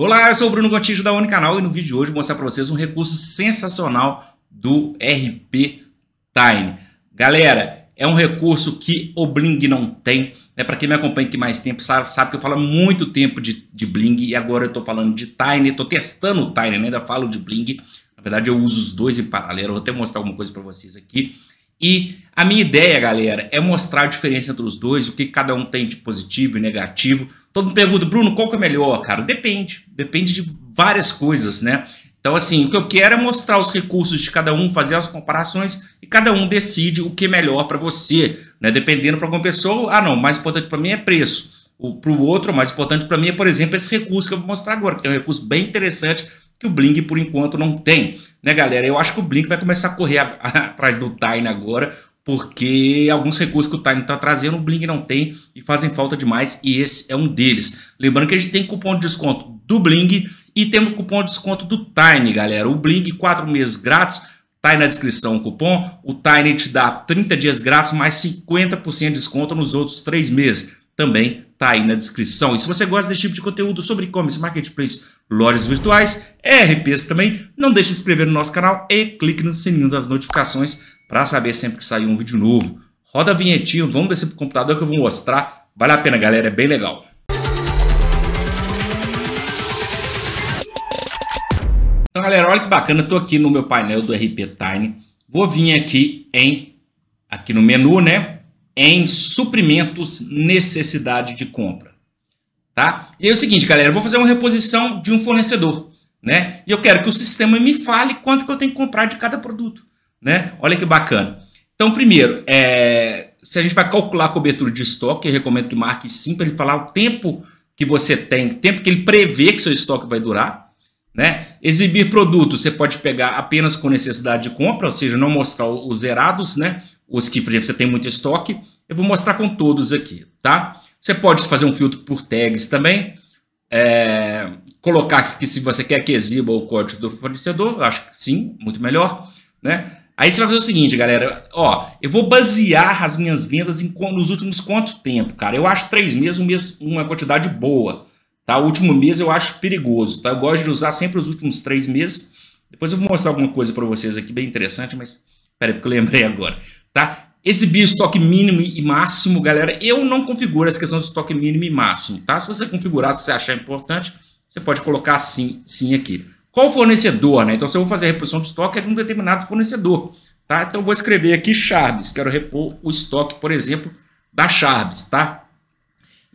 Olá, eu sou o Bruno Gotijo da Unicanal e no vídeo de hoje vou mostrar para vocês um recurso sensacional do RP Time. Galera, é um recurso que o Bling não tem. É Para quem me acompanha aqui mais tempo sabe, sabe que eu falo muito tempo de, de Bling e agora eu estou falando de Tiny, estou testando o Tiny, né? ainda falo de Bling. Na verdade eu uso os dois em paralelo, vou até mostrar alguma coisa para vocês aqui. E a minha ideia, galera, é mostrar a diferença entre os dois, o que cada um tem de positivo e negativo, Todo mundo pergunta, Bruno, qual que é melhor, cara? Depende, depende de várias coisas, né? Então, assim, o que eu quero é mostrar os recursos de cada um, fazer as comparações e cada um decide o que é melhor para você, né? Dependendo para alguma pessoa, ah, não, o mais importante para mim é preço. Para o outro, o mais importante para mim é, por exemplo, esse recurso que eu vou mostrar agora, que é um recurso bem interessante que o Bling por enquanto não tem, né, galera? Eu acho que o Bling vai começar a correr a, a, atrás do Tiny agora, porque alguns recursos que o Time está trazendo, o Bling não tem e fazem falta demais, e esse é um deles. Lembrando que a gente tem cupom de desconto do Bling e temos cupom de desconto do Tiny, galera. O Bling, 4 meses grátis, tá aí na descrição o cupom. O Tiny te dá 30 dias grátis, mais 50% de desconto nos outros 3 meses. Também tá aí na descrição. E se você gosta desse tipo de conteúdo sobre e-commerce, marketplace, lojas virtuais, RPs também, não deixe de se inscrever no nosso canal e clique no sininho das notificações para saber sempre que sair um vídeo novo. Roda a vinhetinha, vamos descer pro computador que eu vou mostrar. Vale a pena, galera, é bem legal. Então, galera, olha que bacana, Estou aqui no meu painel do RP Time. Vou vir aqui em aqui no menu, né? Em suprimentos, necessidade de compra. Tá? E é o seguinte, galera, eu vou fazer uma reposição de um fornecedor, né? E eu quero que o sistema me fale quanto que eu tenho que comprar de cada produto. Né? Olha que bacana. Então, primeiro, é, se a gente vai calcular a cobertura de estoque, eu recomendo que marque sim para ele falar o tempo que você tem, o tempo que ele prevê que seu estoque vai durar. Né? Exibir produtos, você pode pegar apenas com necessidade de compra, ou seja, não mostrar os zerados, né? os que, por exemplo, você tem muito estoque. Eu vou mostrar com todos aqui. tá? Você pode fazer um filtro por tags também. É, colocar que se você quer que exiba o código do fornecedor, acho que sim, muito melhor. Né? Aí você vai fazer o seguinte, galera. Ó, eu vou basear as minhas vendas em, nos últimos quanto tempo, cara? Eu acho três meses um mês, uma quantidade boa. Tá? O último mês eu acho perigoso. Tá? Eu gosto de usar sempre os últimos três meses. Depois eu vou mostrar alguma coisa para vocês aqui bem interessante, mas peraí, porque eu lembrei agora. Tá? Esse bio estoque mínimo e máximo, galera, eu não configuro essa questão do estoque mínimo e máximo. Tá? Se você configurar, se você achar importante, você pode colocar sim, sim aqui. Qual fornecedor, né? Então, se eu vou fazer a reposição de estoque, é de um determinado fornecedor, tá? Então, eu vou escrever aqui Charbes, quero repor o estoque, por exemplo, da Charbes, tá?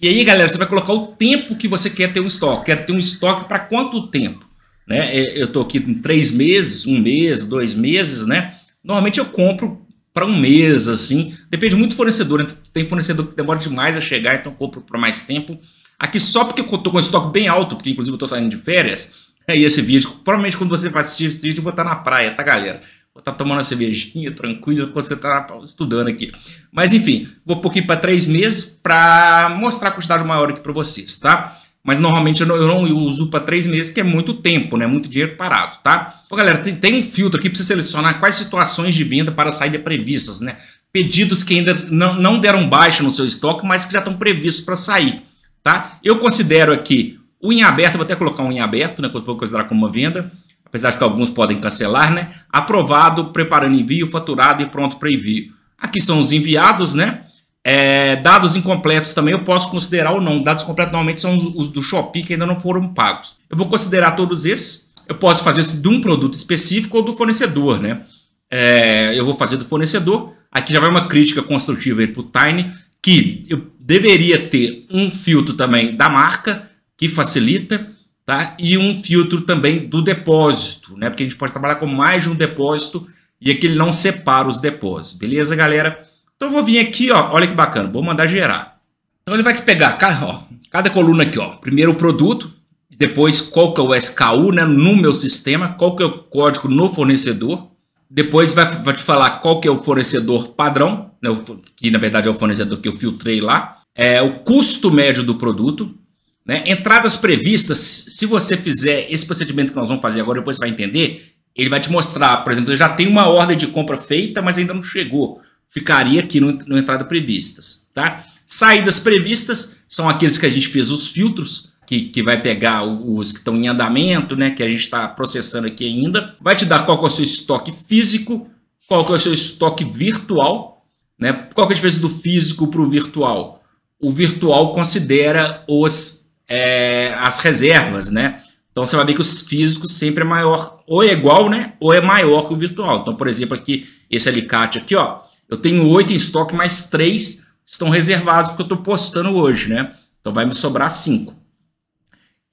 E aí, galera, você vai colocar o tempo que você quer ter um estoque. quer ter um estoque para quanto tempo? Né? É, eu estou aqui em três meses, um mês, dois meses, né? Normalmente eu compro para um mês, assim. Depende muito do fornecedor. Né? Tem fornecedor que demora demais a chegar, então compro para mais tempo. Aqui só porque eu estou com estoque bem alto, porque inclusive eu estou saindo de férias, aí esse vídeo. Provavelmente quando você vai assistir esse vídeo, eu vou estar na praia, tá, galera? Vou estar tomando uma cervejinha, tranquilo, quando você está estudando aqui. Mas enfim, vou por aqui para três meses para mostrar a quantidade maior aqui para vocês, tá? Mas normalmente eu não, eu não uso para três meses, que é muito tempo, né? Muito dinheiro parado, tá? galera, tem, tem um filtro aqui para você selecionar quais situações de venda para saída previstas, né? Pedidos que ainda não, não deram baixa no seu estoque, mas que já estão previstos para sair, tá? Eu considero aqui o em aberto, vou até colocar um em aberto, né, Quando for considerar como uma venda, apesar de que alguns podem cancelar, né? Aprovado, preparando envio, faturado e pronto para envio. Aqui são os enviados, né? É, dados incompletos também eu posso considerar ou não. Dados completos normalmente são os, os do Shopee que ainda não foram pagos. Eu vou considerar todos esses. Eu posso fazer isso de um produto específico ou do fornecedor, né? É, eu vou fazer do fornecedor. Aqui já vai uma crítica construtiva para o Tiny, que eu deveria ter um filtro também da marca que facilita, tá? E um filtro também do depósito, né? Porque a gente pode trabalhar com mais de um depósito e aqui ele não separa os depósitos, beleza, galera? Então eu vou vir aqui, ó, olha que bacana, vou mandar gerar. Então ele vai pegar ó, cada coluna aqui, ó, primeiro o produto, depois qual que é o SKU né, no meu sistema, qual que é o código no fornecedor, depois vai, vai te falar qual que é o fornecedor padrão, né, que na verdade é o fornecedor que eu filtrei lá, é o custo médio do produto, né? Entradas previstas, se você fizer esse procedimento que nós vamos fazer agora, depois você vai entender, ele vai te mostrar, por exemplo, eu já tenho uma ordem de compra feita, mas ainda não chegou. Ficaria aqui no, no entrada previstas, tá? Saídas previstas são aqueles que a gente fez os filtros, que, que vai pegar os que estão em andamento, né? Que a gente está processando aqui ainda. Vai te dar qual que é o seu estoque físico, qual que é o seu estoque virtual, né? Qual que é a diferença do físico para o virtual? O virtual considera os é, as reservas, né? Então você vai ver que os físicos sempre é maior, ou é igual, né? Ou é maior que o virtual. Então, por exemplo, aqui, esse alicate aqui, ó, eu tenho oito em estoque, mais três estão reservados que eu estou postando hoje, né? Então vai me sobrar cinco.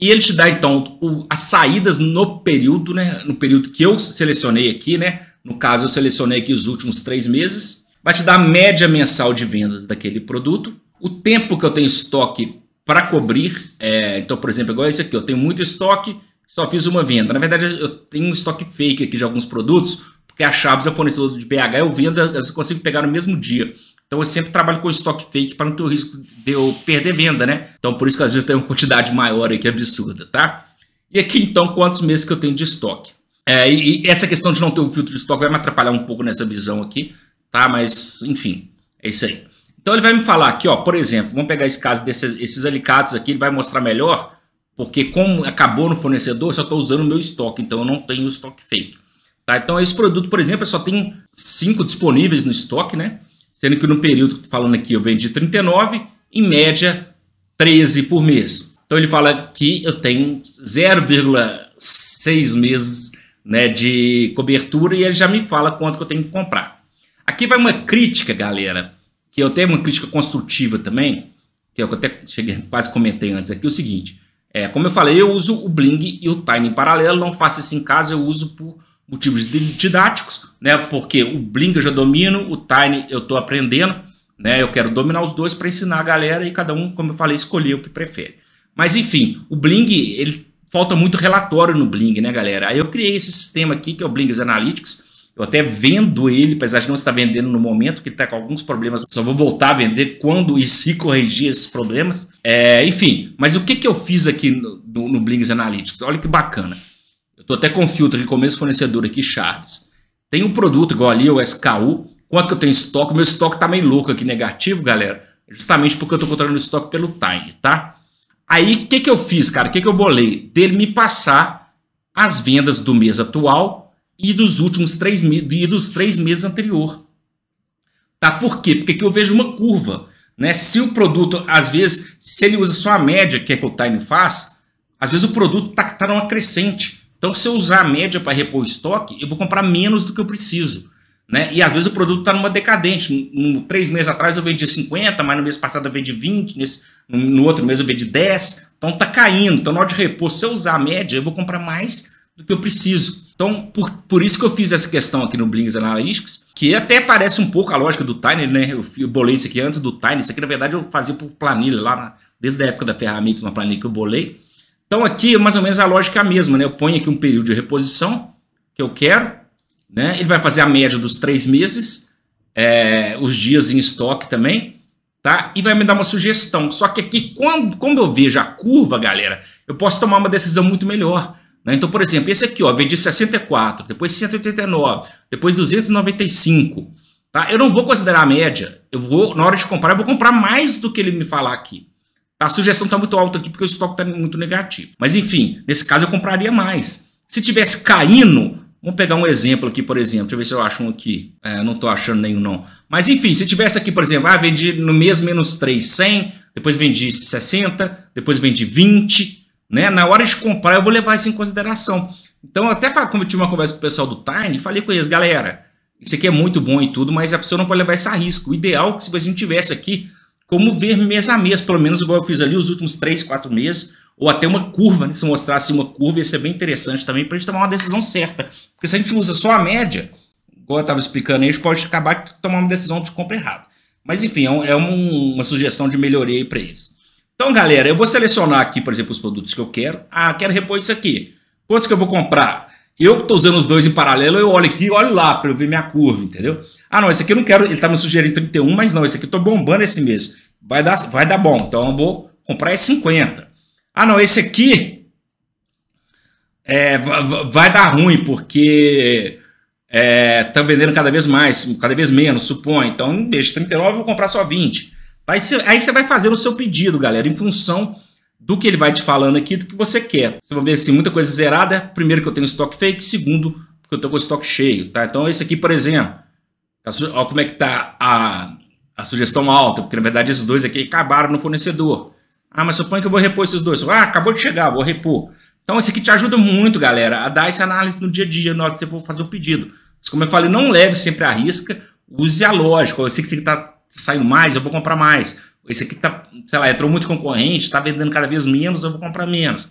E ele te dá então o, as saídas no período, né? No período que eu selecionei aqui, né? No caso, eu selecionei aqui os últimos três meses. Vai te dar a média mensal de vendas daquele produto, o tempo que eu tenho estoque para cobrir. É, então, por exemplo, igual esse aqui, eu tenho muito estoque, só fiz uma venda. Na verdade, eu tenho um estoque fake aqui de alguns produtos, porque a Chaves é fornecedor de BH, eu vendo, eu consigo pegar no mesmo dia. Então eu sempre trabalho com estoque fake para não ter o risco de eu perder venda, né? Então por isso que às vezes eu tenho uma quantidade maior aqui absurda, tá? E aqui então quantos meses que eu tenho de estoque? É, e, e, essa questão de não ter o filtro de estoque vai me atrapalhar um pouco nessa visão aqui, tá? Mas enfim, é isso aí. Então ele vai me falar aqui, ó, por exemplo, vamos pegar esse caso desses esses alicates aqui, ele vai mostrar melhor, porque como acabou no fornecedor, eu só estou usando o meu estoque, então eu não tenho estoque fake. Tá? Então esse produto, por exemplo, eu só tenho 5 disponíveis no estoque, né? Sendo que no período, falando aqui, eu vendi 39, em média 13 por mês. Então ele fala que eu tenho 0,6 meses né, de cobertura e ele já me fala quanto que eu tenho que comprar. Aqui vai uma crítica, galera que eu tenho uma crítica construtiva também, que é eu até cheguei, quase comentei antes aqui, é o seguinte. É, como eu falei, eu uso o Bling e o Tiny em paralelo, não faço isso em casa, eu uso por motivos didáticos, né? Porque o Bling eu já domino, o Tiny eu estou aprendendo, né? Eu quero dominar os dois para ensinar a galera e cada um, como eu falei, escolher o que prefere. Mas enfim, o Bling, ele falta muito relatório no Bling, né, galera? Aí eu criei esse sistema aqui que é o Bling Analytics, eu até vendo ele, apesar de não estar vendendo no momento, que ele está com alguns problemas, só vou voltar a vender quando e se corrigir esses problemas. É, enfim, mas o que, que eu fiz aqui no, no, no Blings Analytics? Olha que bacana. Eu estou até com filtro aqui, com o mesmo fornecedor aqui, Charles. Tem um produto igual ali, o SKU. Quanto que eu tenho em estoque? Meu estoque está meio louco aqui, negativo, galera. Justamente porque eu estou controlando o estoque pelo time, tá? Aí, o que, que eu fiz, cara? O que, que eu bolei? Dele me passar as vendas do mês atual e dos últimos três, e dos três meses anterior. Tá? Por quê? Porque aqui eu vejo uma curva. Né? Se o produto, às vezes, se ele usa só a média, que é que o Time faz, às vezes o produto está tá numa crescente. Então, se eu usar a média para repor estoque, eu vou comprar menos do que eu preciso. Né? E às vezes o produto está numa decadente. No, três meses atrás eu vendi 50, mas no mês passado eu vendi 20, nesse, no, no outro mês eu vendi 10. Então está caindo. Então, na hora de repor, se eu usar a média, eu vou comprar mais do que eu preciso. Então, por, por isso que eu fiz essa questão aqui no Blings Analytics, que até parece um pouco a lógica do Tiny, né? Eu, eu bolei isso aqui antes do Tiny. Isso aqui, na verdade, eu fazia por planilha lá, na, desde a época da ferramenta, uma planilha que eu bolei. Então, aqui, é mais ou menos, a lógica é a mesma, né? Eu ponho aqui um período de reposição que eu quero, né? Ele vai fazer a média dos três meses, é, os dias em estoque também, tá? E vai me dar uma sugestão. Só que aqui, quando, quando eu vejo a curva, galera, eu posso tomar uma decisão muito melhor. Né? Então, por exemplo, esse aqui ó, vendi 64, depois 189, depois 295. Tá? Eu não vou considerar a média. Eu vou, na hora de comprar, eu vou comprar mais do que ele me falar aqui. Tá? A sugestão está muito alta aqui porque o estoque está muito negativo. Mas enfim, nesse caso eu compraria mais. Se tivesse caindo, vamos pegar um exemplo aqui, por exemplo. Deixa eu ver se eu acho um aqui. É, não estou achando nenhum, não. Mas enfim, se tivesse aqui, por exemplo, ah, vendi no mês menos 3, 100, depois vendi 60, depois vendi 20, né? Na hora de comprar, eu vou levar isso em consideração. Então, eu até como eu tive uma conversa com o pessoal do Tiny, falei com eles, galera, isso aqui é muito bom e tudo, mas a pessoa não pode levar esse risco. O ideal é que se a gente tivesse aqui, como ver mês a mês, pelo menos igual eu fiz ali os últimos 3, 4 meses, ou até uma curva, né? se mostrasse uma curva, ia ser bem interessante também para a gente tomar uma decisão certa. Porque se a gente usa só a média, igual eu estava explicando a gente pode acabar tomando uma decisão de compra errada. Mas enfim, é, um, é um, uma sugestão de melhoria aí para eles. Então, galera, eu vou selecionar aqui, por exemplo, os produtos que eu quero. Ah, quero repor isso aqui. Quantos que eu vou comprar? Eu que estou usando os dois em paralelo, eu olho aqui e olho lá para eu ver minha curva, entendeu? Ah, não, esse aqui eu não quero, ele está me sugerindo 31, mas não, esse aqui eu estou bombando esse mês. Vai dar, vai dar bom, então eu vou comprar esse 50. Ah, não, esse aqui é, vai dar ruim, porque está é, tá vendendo cada vez mais, cada vez menos, supõe. Então, deixa 39, eu vou comprar só 20. Aí você, aí você vai fazendo o seu pedido, galera, em função do que ele vai te falando aqui, do que você quer. Você vai ver assim, muita coisa zerada. Primeiro que eu tenho estoque fake, segundo que eu estou com estoque cheio, tá? Então esse aqui, por exemplo, olha como é que tá a, a sugestão alta, porque na verdade esses dois aqui acabaram no fornecedor. Ah, mas suponho que eu vou repor esses dois. Ah, acabou de chegar, vou repor. Então esse aqui te ajuda muito, galera, a dar essa análise no dia a dia, na hora que você for fazer o pedido. Mas como eu falei, não leve sempre a risca, use a lógica. Eu sei que você está saiu mais, eu vou comprar mais. Esse aqui tá, sei lá, entrou muito concorrente, está vendendo cada vez menos, eu vou comprar menos.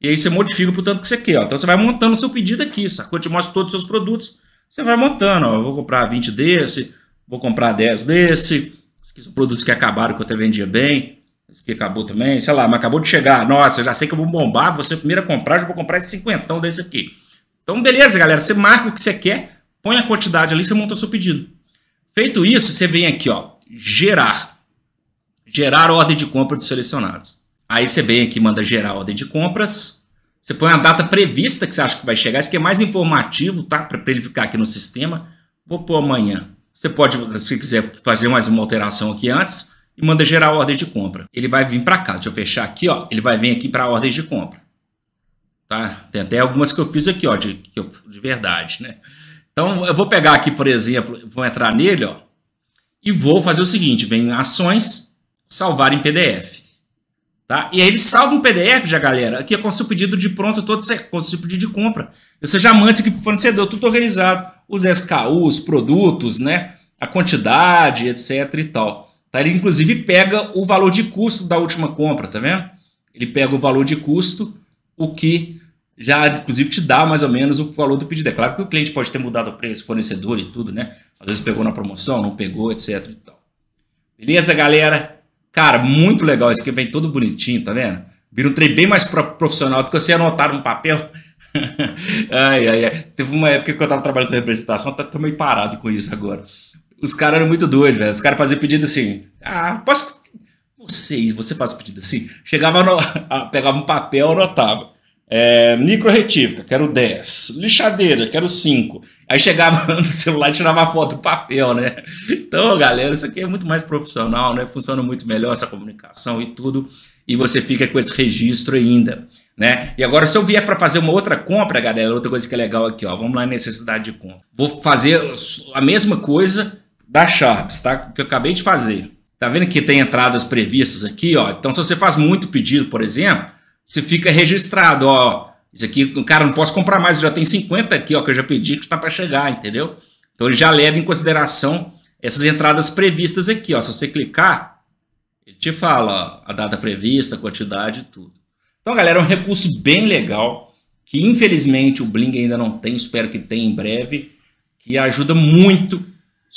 E aí você modifica pro tanto que você quer. Ó. Então você vai montando o seu pedido aqui, sacou? Eu te mostro todos os seus produtos. Você vai montando, ó. Eu vou comprar 20 desse, vou comprar 10 desse. Esses aqui são produtos que acabaram, que eu até vendia bem. Esse aqui acabou também, sei lá, mas acabou de chegar. Nossa, eu já sei que eu vou bombar, você é primeiro a comprar, já vou comprar esse cinquentão desse aqui. Então, beleza, galera. Você marca o que você quer, põe a quantidade ali, você monta o seu pedido. Feito isso, você vem aqui, ó gerar. Gerar ordem de compra dos selecionados. Aí você vem aqui, manda gerar ordem de compras. Você põe a data prevista que você acha que vai chegar. Isso aqui é mais informativo, tá? Para ele ficar aqui no sistema. Vou pôr amanhã. Você pode, se quiser, fazer mais uma alteração aqui antes e manda gerar ordem de compra. Ele vai vir para cá. Deixa eu fechar aqui, ó. Ele vai vir aqui para ordens de compra. Tá? Tem até algumas que eu fiz aqui, ó, de, de verdade, né? Então, eu vou pegar aqui, por exemplo, vou entrar nele, ó e vou fazer o seguinte, vem ações, salvar em PDF. Tá? E aí ele salva um PDF já, galera, aqui é com o seu pedido de pronto, todo com o seu pedido de compra. Você já manda isso aqui para o fornecedor, tudo organizado. Os SKUs, produtos, né? a quantidade, etc e tal. Tá? Ele inclusive pega o valor de custo da última compra, tá vendo? Ele pega o valor de custo, o que já, inclusive, te dá mais ou menos o valor do pedido. É claro que o cliente pode ter mudado o preço, fornecedor e tudo, né? Às vezes pegou na promoção, não pegou, etc. Beleza, galera? Cara, muito legal. Esse aqui vem todo bonitinho, tá vendo? Vira um trem bem mais profissional do que você anotar num papel. ai, ai, ai. Teve uma época que eu tava trabalhando na representação, tá, tô meio parado com isso agora. Os caras eram muito doidos, velho. Os caras faziam pedido assim. Ah, posso. Vocês, você faz pedido assim? Chegava, no... pegava um papel, anotava. É, microretífica, quero 10. Lixadeira, quero 5. Aí chegava no celular e tirava a foto do papel, né? Então, galera, isso aqui é muito mais profissional, né? Funciona muito melhor essa comunicação e tudo. E você fica com esse registro ainda, né? E agora, se eu vier para fazer uma outra compra, galera, outra coisa que é legal aqui, ó. Vamos lá, necessidade de compra. Vou fazer a mesma coisa da Sharps, tá? Que eu acabei de fazer. Tá vendo que tem entradas previstas aqui, ó? Então, se você faz muito pedido, por exemplo, se fica registrado, ó. Isso aqui, cara, não posso comprar mais, já tem 50 aqui, ó, que eu já pedi que está para chegar, entendeu? Então ele já leva em consideração essas entradas previstas aqui, ó. Se você clicar, ele te fala ó, a data prevista, a quantidade e tudo. Então, galera, é um recurso bem legal que infelizmente o Bling ainda não tem, espero que tenha em breve, que ajuda muito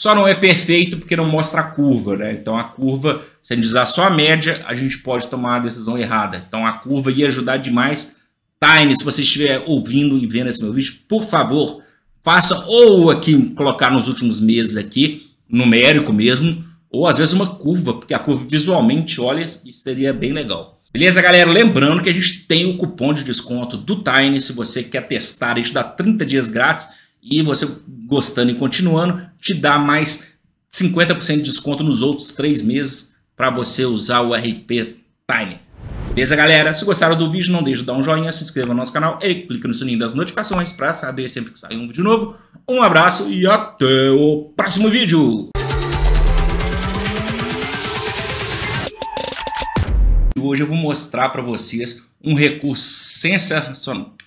só não é perfeito porque não mostra a curva, né? Então a curva, se a gente usar só a média, a gente pode tomar uma decisão errada. Então a curva ia ajudar demais. Time, se você estiver ouvindo e vendo esse meu vídeo, por favor, faça ou aqui colocar nos últimos meses aqui, numérico mesmo, ou às vezes uma curva, porque a curva visualmente olha isso seria bem legal. Beleza, galera? Lembrando que a gente tem o cupom de desconto do Tiny, se você quer testar, a gente dá 30 dias grátis e você gostando e continuando, te dá mais 50% de desconto nos outros três meses para você usar o RP Time. Beleza, galera? Se gostaram do vídeo, não deixe de dar um joinha, se inscreva no nosso canal e clique no sininho das notificações para saber sempre que sair um vídeo novo. Um abraço e até o próximo vídeo! Hoje eu vou mostrar para vocês um recurso sensacional.